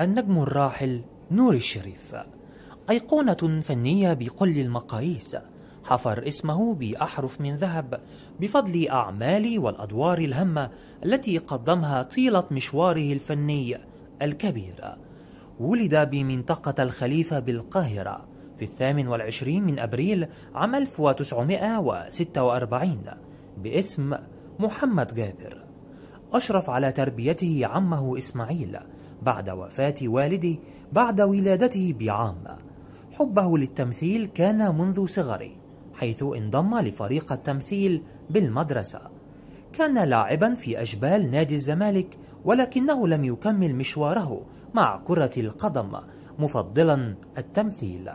النجم الراحل نور الشريف أيقونة فنية بكل المقاييس حفر اسمه بأحرف من ذهب بفضل أعمال والأدوار الهامة التي قدمها طيلة مشواره الفني الكبير ولد بمنطقة الخليفة بالقاهرة في الثامن والعشرين من أبريل عام 1946 باسم محمد جابر أشرف على تربيته عمه إسماعيل بعد وفاة والدي بعد ولادته بعام حبه للتمثيل كان منذ صغره حيث انضم لفريق التمثيل بالمدرسة كان لاعبا في أجبال نادي الزمالك ولكنه لم يكمل مشواره مع كرة القدم مفضلا التمثيل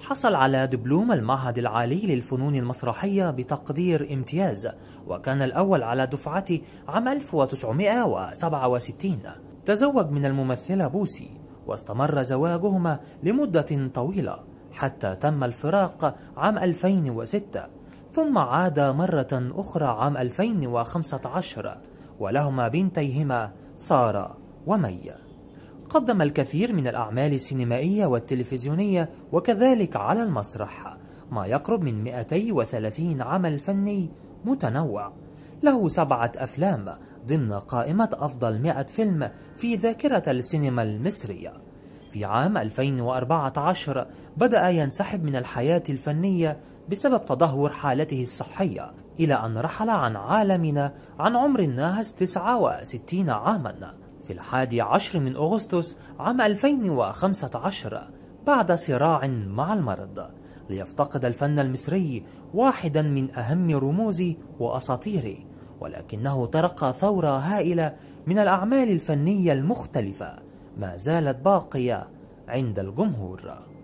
حصل على دبلوم المعهد العالي للفنون المسرحية بتقدير امتياز وكان الأول على دفعته عام 1967 تزوج من الممثلة بوسي واستمر زواجهما لمدة طويلة حتى تم الفراق عام 2006 ثم عاد مرة أخرى عام 2015 ولهما بنتيهما سارة ومي قدم الكثير من الأعمال السينمائية والتلفزيونية وكذلك على المسرح ما يقرب من 230 عمل فني متنوع له سبعة أفلام ضمن قائمة أفضل 100 فيلم في ذاكرة السينما المصرية. في عام 2014 بدأ ينسحب من الحياة الفنية بسبب تدهور حالته الصحية إلى أن رحل عن عالمنا عن عمر ناهز 69 عاما في الحادي عشر من أغسطس عام 2015 بعد صراع مع المرض ليفتقد الفن المصري واحدا من أهم رموزه وأساطيره ولكنه ترقى ثورة هائلة من الأعمال الفنية المختلفة ما زالت باقية عند الجمهور